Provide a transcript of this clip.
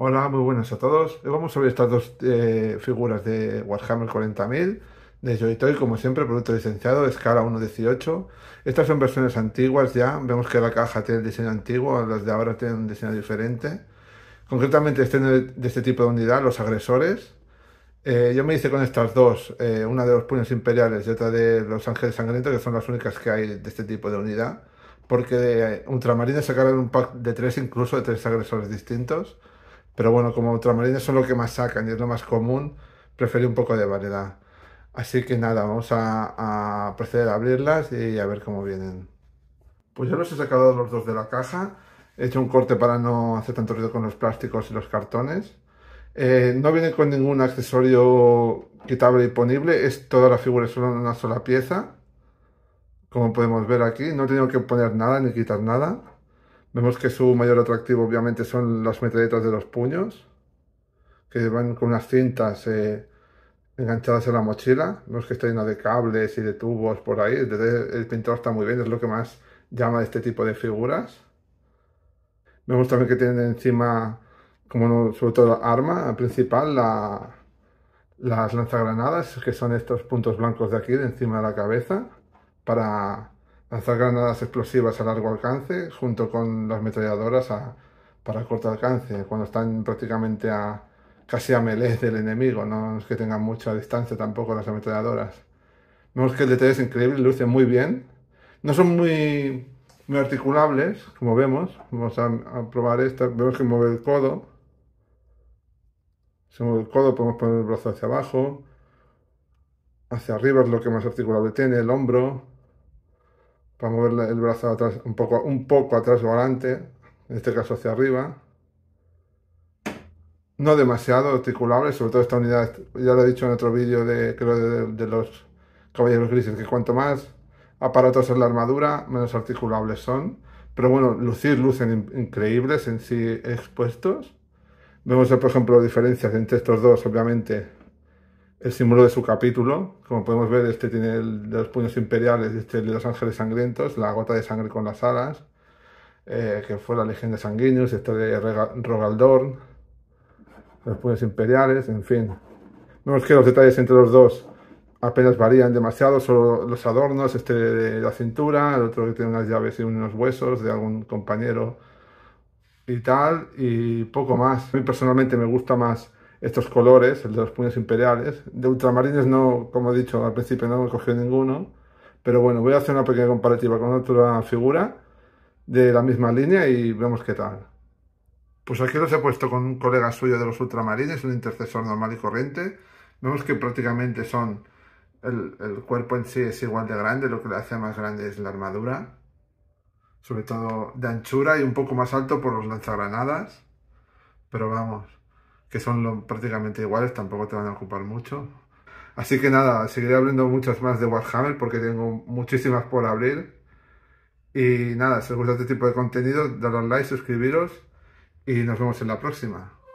Hola, muy buenas a todos. Hoy eh, vamos a ver estas dos eh, figuras de Warhammer 40.000 de Joytoy, como siempre, producto licenciado, escala 1.18. Estas son versiones antiguas ya, vemos que la caja tiene el diseño antiguo, las de ahora tienen un diseño diferente. Concretamente, este, de este tipo de unidad, los agresores. Eh, yo me hice con estas dos, una de los puños imperiales y otra de los ángeles sangrientos, que son las únicas que hay de este tipo de unidad, porque Ultramarines sacaron un pack de tres, incluso de tres agresores distintos pero bueno, como ultramarines son lo que más sacan y es lo más común, preferí un poco de variedad. Así que nada, vamos a, proceder a abrirlas y a ver cómo vienen. Pues ya los he sacado los dos de la caja. He hecho un corte para no hacer tanto ruido con los plásticos y los cartones. Eh, no viene con ningún accesorio quitable y ponible. es toda la figura es solo en una sola pieza. Como podemos ver aquí, no he tenido que poner nada ni quitar nada. Vemos que su mayor atractivo obviamente son las metralletas de los puños, que van con unas cintas eh, enganchadas en la mochila. Vemos que está llena de cables y de tubos por ahí. el pintor está muy bien, es lo que más llama de este tipo de figuras. Vemos también que tienen encima, como sobre todo arma principal, la, las lanzagranadas, que son estos puntos blancos de aquí, de encima de la cabeza, para lanzar granadas explosivas a largo alcance junto con las ametralladoras a, para corto alcance, cuando están prácticamente a casi a melee del enemigo, no es que tengan mucha distancia tampoco las ametralladoras. Vemos que el detalle es increíble, luce muy bien. No son muy, muy articulables, como vemos. Vamos a, probar esto, Vemos que mueve el codo. Si mueve el codo, podemos poner el brazo hacia abajo. Hacia arriba es lo que más articulable tiene, el hombro para mover el brazo atrás, un poco, un poco atrás o adelante, en este caso hacia arriba. No demasiado articulable, sobre todo esta unidad, ya lo he dicho en otro vídeo de, de, de los caballeros grises, que cuanto más aparatos en la armadura, menos articulables son. Pero bueno, lucir, lucen increíbles en sí expuestos. Vemos, por ejemplo, diferencias entre estos dos, obviamente, el símbolo de su capítulo. Como podemos ver, este tiene los puños imperiales, este de los ángeles sangrientos, la gota de sangre con las alas, eh, que fue la leyenda de sanguíneos, este de Rogaldorn, los puños imperiales, en fin. Vemos que los detalles entre los dos apenas varían demasiado, solo los adornos, este de la cintura, el otro que tiene unas llaves y unos huesos de algún compañero y tal, y poco más. A mí personalmente me gusta más estos colores, el de los puños imperiales. De ultramarines no, como he dicho al principio, no he cogido ninguno. Pero bueno, voy a hacer una pequeña comparativa con otra figura de la misma línea y vemos qué tal. Pues aquí los he puesto con un colega suyo de los ultramarines, un intercesor normal y corriente. Vemos que prácticamente son... El, el cuerpo en sí es igual de grande, lo que le hace más grande es la armadura. Sobre todo de anchura y un poco más alto por los lanzagranadas. Pero vamos, que son lo, prácticamente iguales, tampoco te van a ocupar mucho. Así que nada, seguiré hablando muchas más de Warhammer porque tengo muchísimas por abrir. Y nada, si os gusta este tipo de contenido, dadle like, suscribiros y nos vemos en la próxima.